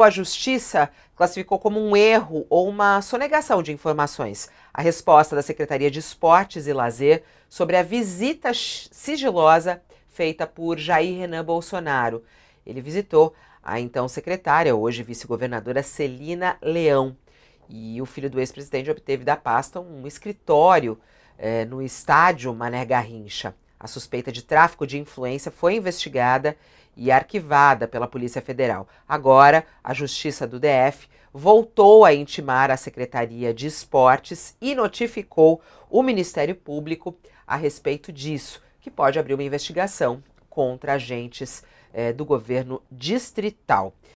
A Justiça classificou como um erro ou uma sonegação de informações a resposta da Secretaria de Esportes e Lazer sobre a visita sigilosa feita por Jair Renan Bolsonaro. Ele visitou a então secretária, hoje vice-governadora Celina Leão. E o filho do ex-presidente obteve da pasta um escritório eh, no estádio Mané Garrincha. A suspeita de tráfico de influência foi investigada e arquivada pela Polícia Federal. Agora, a Justiça do DF voltou a intimar a Secretaria de Esportes e notificou o Ministério Público a respeito disso, que pode abrir uma investigação contra agentes eh, do governo distrital.